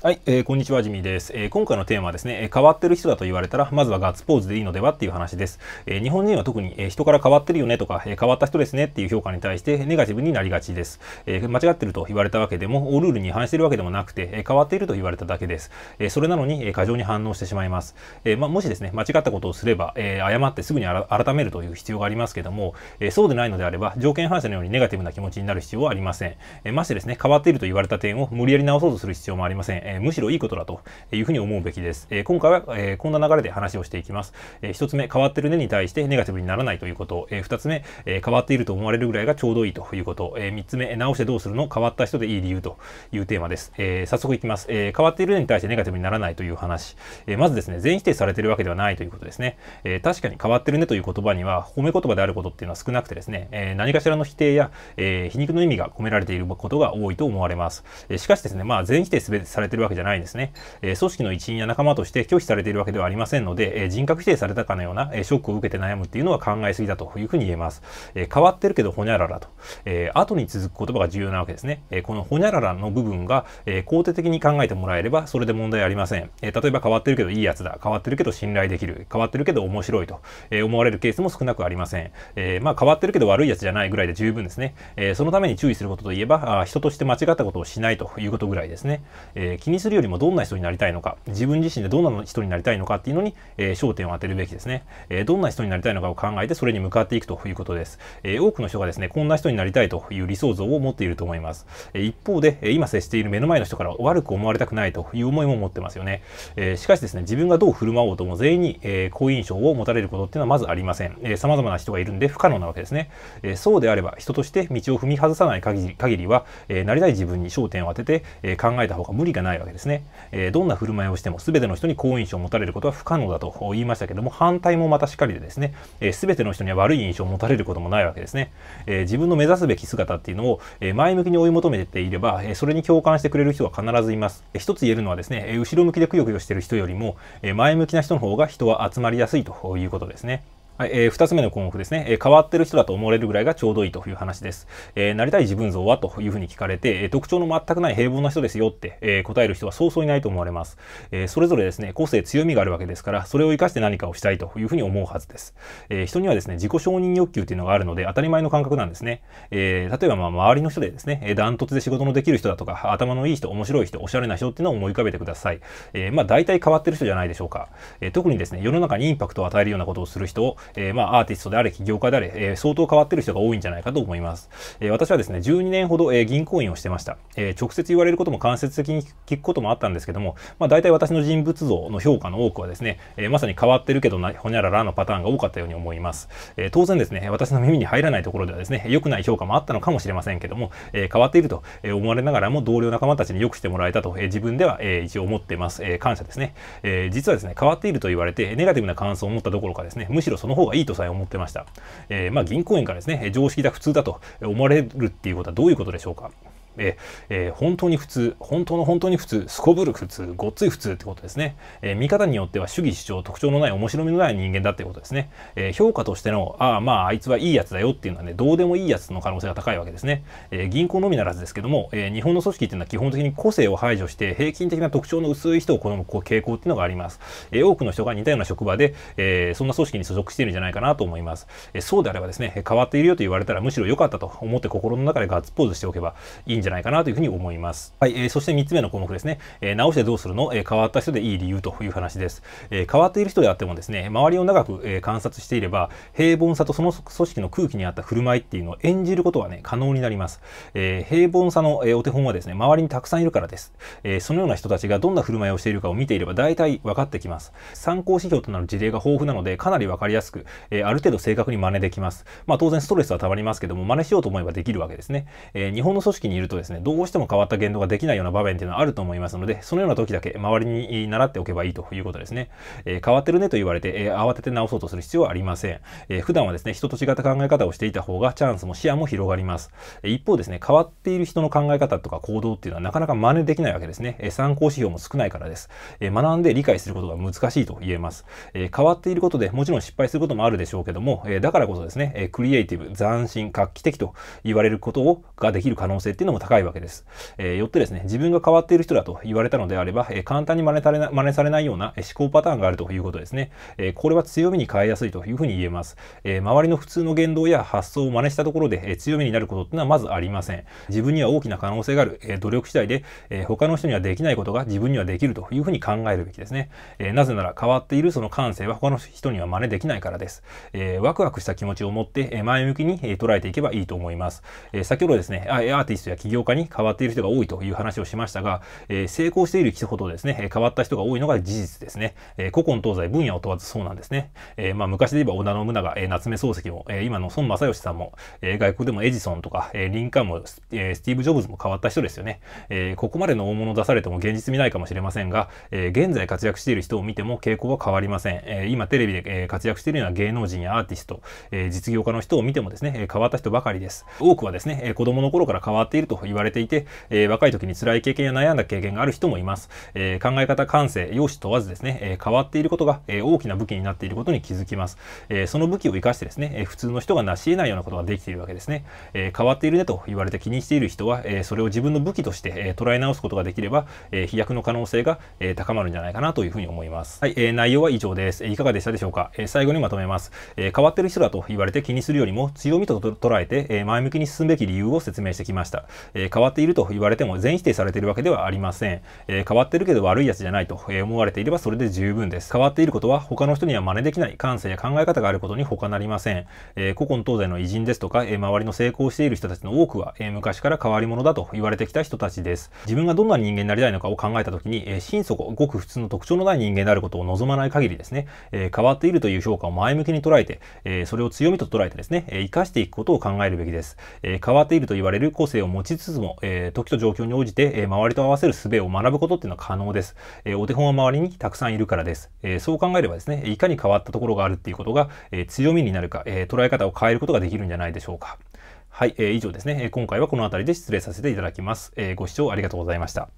はい、えー、こんにちは、ジミーです、えー、今回のテーマはですね、えー、変わってる人だと言われたら、まずはガッツポーズでいいのではっていう話です。え日本人は特に、え人から変わってるよねとか、え変わった人ですねっていう評価に対してネガティブになりがちです、え間違ってると言われたわけでも、ルールに反してるわけでもなくて、え変わっていると言われただけです。えそれなのに、え過剰に反応してしまいます。えま、もしですね、間違ったことをすれば、え誤ってすぐに改めるという必要がありますけども、えそうでないのであれば、条件反射のようにネガティブな気持ちになる必要はありません。えましてですね、変わっていると言われた点を無理やり直そうとする必要もありません。えー、むしろいいことだというふうに思うべきです。えー、今回は、えー、こんな流れで話をしていきます。えー、1つ目、変わってるねに対してネガティブにならないということ。えー、2つ目、えー、変わっていると思われるぐらいがちょうどいいということ。えー、3つ目、直してどうするの変わった人でいい理由というテーマです。えー、早速いきます、えー。変わっているねに対してネガティブにならないという話。えー、まずですね、全否定されてるわけではないということですね。えー、確かに変わってるねという言葉には、褒め言葉であることっていうのは少なくてですね、えー、何かしらの否定や、えー、皮肉の意味が込められていることが多いと思われます。えー、しかしですね、まあ、全否定されてるるわけじゃないんですね。え組織の一員や仲間として拒否されているわけではありませんので、え人格否定されたかのような、えショックを受けて悩むっていうのは考えすぎだというふうに言えます。え変わってるけどほにゃららと、え後に続く言葉が重要なわけですね。えこのほにゃららの部分が、え肯定的に考えてもらえればそれで問題ありません。え例えば変わってるけどいいやつだ、変わってるけど信頼できる、変わってるけど面白いと、え思われるケースも少なくありません。えまあ変わってるけど悪いやつじゃないぐらいで十分ですね。えそのために注意することといえば、人として間違ったことをしないということぐらいですね。えー、気にするよりもどんな人になりたいのか、自分自身でどんな人になりたいのかっていうのに、えー、焦点を当てるべきですね、えー、どんな人になりたいのかを考えて、それに向かっていくということです、えー、多くの人がですね、こんな人になりたいという理想像を持っていると思います。え一方で、今接している目の前の人から悪く思われたくないという思いも持ってますよね。えしかしですね、自分がどう振る舞おうとも全員に、え好印象を持たれることっていうのはまずありません。えー、様々な人がいるんで不可能なわけですね。えそうであれば、人として道を踏み外さない限り限りは、えなりたい自分に焦点を当てて、え考えた方が無理がないないわけですね。えー、どんな振る舞いをしても全ての人に好印象を持たれることは不可能だと言いましたけども、反対もまたしかりでですね、えー、全ての人には悪い印象を持たれることもないわけですね。えー、自分の目指すべき姿っていうのを、え前向きに追い求めていれば、えそれに共感してくれる人は必ずいます。え一つ言えるのはですね、え後ろ向きでくよくよしている人よりも、え前向きな人の方が人は集まりやすいということですね。はい、えー、2つ目の項目ですね、えー、変わってる人だと思われるぐらいがちょうどいいという話です。えー、なりたい自分像はというふうに聞かれて、えー、特徴の全くない平凡な人ですよって、えー、答える人はそうそういないと思われます、えー。それぞれですね、個性、強みがあるわけですから、それを生かして何かをしたいというふうに思うはずです。えー、人にはですね、自己承認欲求というのがあるので、当たり前の感覚なんですね。えー、例えば、まあ、周りの人でですね、えダントツで仕事のできる人だとか、頭のいい人、面白い人、おしゃれな人っていうのを思い浮かべてください。えー、まあ、大体変わってる人じゃないでしょうか。えー、特にですね、世の中にインパクトを与えるようなことをする人を、えー、まあ、アーティストであれ、起業家であれ、えー、相当変わってる人が多いんじゃないかと思います。えー、私はですね、12年ほど、え銀行員をしてました。え直接言われることも間接的に聞くこともあったんですけども、まあ、大体私の人物像の評価の多くはですね、えまさに変わってるけどな、ほにゃららのパターンが多かったように思います。え当然ですね、私の耳に入らないところではですね、良くない評価もあったのかもしれませんけども、え変わっていると思われながらも同僚仲間たちに良くしてもらえたと、え自分では、え一応思っています。え感謝ですね。え実はですね、変わっていると言われて、ネガティブな感想を持ったどころかですね、むしろその方がいいとさえ思ってました。えー、まあ、銀行員からですね、常識だ、普通だと思われるっていうことはどういうことでしょうか。ええー、本当に普通、本当の本当に普通、すこぶる普通、ごっつい普通ってことですね。えー、見方によっては主義主張、特徴のない、面白みのない人間だってことですね。えー、評価としての、ああ、まあ、あいつはいいやつだよっていうのはね、どうでもいいやつの可能性が高いわけですね。えー、銀行のみならずですけども、えー、日本の組織っていうのは基本的に個性を排除して、平均的な特徴の薄い人を好む傾向っていうのがあります。えー、多くの人が似たような職場で、えー、そんな組織に所属しているんじゃないかなと思います。えー、そうであればですね、変わっているよと言われたら、むしろ良かったと思って心の中でガッツポーズしておけばいいんじゃないかなじゃないかなというふうに思います。はい、えー、そして3つ目の項目ですね、えー、直してどうするの、えー、変わった人でいい理由という話です。えー、変わっている人であってもですね、周りを長く、えー、観察していれば、平凡さとその組織の空気に合った振る舞いっていうのを演じることはね、可能になります。えー、平凡さの、えー、お手本はですね、周りにたくさんいるからです。えー、そのような人たちがどんな振る舞いをしているかを見ていれば大体分かってきます。参考指標となる事例が豊富なので、かなり分かりやすく、えー、ある程度正確に真似できます。まあ当然ストレスはたまりますけども、真似しようと思えばできるわけですね。えー、日本の組織にいるとですね、どうしても変わった言動ができないような場面っていうのはあると思いますので、そのような時だけ周りに習っておけばいいということですね。えー、変わってるねと言われて、えー、慌てて直そうとする必要はありません。えー、普段はですね、人と違った考え方をしていた方がチャンスも視野も広がります。え一方ですね、変わっている人の考え方とか行動っていうのはなかなか真似できないわけですね。え参考指標も少ないからです。え学んで理解することが難しいと言えます。え変わっていることでもちろん失敗することもあるでしょうけども、えだからこそですね、えクリエイティブ、斬新、画期的と言われることをができる可能性っていうのも高高いわけです。えー、よってですね、自分が変わっている人だと言われたのであれば、えー、簡単に真似されな真似されないような思考パターンがあるということですね。えー、これは強みに変えやすいというふうに言えます。え周りの普通の言動や発想を真似したところで、え強みになることっていうのはまずありません。自分には大きな可能性がある、え努力次第で、え他の人にはできないことが自分にはできるというふうに考えるべきですね。えなぜなら変わっているその感性は他の人には真似できないからです。えワクワクした気持ちを持って前向きに捉えていけばいいと思います。え先ほどですね、アーティストや起業家に変わっている人が多いという話をしましたが、えー、成功している人ほどですね、変わった人が多いのが事実ですね。えー、古今東西分野を問わずそうなんですね。えー、まあ、昔で言えば織田信長、え夏目漱石も、え今の孫正義さんも、え外国でもエジソンとか、えリンカーンも、えスティーブ・ジョブズも変わった人ですよね。えここまでの大物出されても現実見ないかもしれませんが、え現在活躍している人を見ても傾向は変わりません。え今テレビで、え活躍しているような芸能人やアーティスト、え実業家の人を見てもですね、変わった人ばかりです。多くはですね、子供の頃から変わっているとと言われていて、えー、若い時に辛い経験や悩んだ経験がある人もいます。えー、考え方、感性、容姿問わずですね、え変わっていることが、え大きな武器になっていることに気づきます。えその武器を生かしてですね、え普通の人が成し得ないようなことができているわけですね。え変わっているねと言われて気にしている人は、えそれを自分の武器として、え捉え直すことができれば、え飛躍の可能性が、え高まるんじゃないかなというふうに思います。はい、えー、内容は以上です。いかがでしたでしょうか。え最後にまとめます、え変わってる人だと言われて気にするよりも強みと捉えて、え前向きに進むべき理由を説明してきました。え変わっていると言われても全否定されているわけではありません、え変わってるけど悪いやつじゃないと思われていればそれで十分です変わっていることは他の人には真似できない感性や考え方があることに他なりません、え古今東西の偉人ですとか、え周りの成功している人たちの多くは、え昔から変わり者だと言われてきた人たちです自分がどんな人間になりたいのかを考えた時に、え心底ごく普通の特徴のない人間であることを望まない限りですね、え変わっているという評価を前向きに捉えて、えそれを強みと捉えてですね、え生かしていくことを考えるべきです、え変わっていると言われる個性を持ちりつつも、えー、時と状況に応じて、えー、周りと合わせる術を学ぶことっていうのは可能です。えー、お手本は周りにたくさんいるからです。えそう考えればですね、いかに変わったところがあるっていうことが、え強みになるか、え捉え方を変えることができるんじゃないでしょうか。はい、え以上ですね。今回はこの辺りで失礼させていただきます。えご視聴ありがとうございました。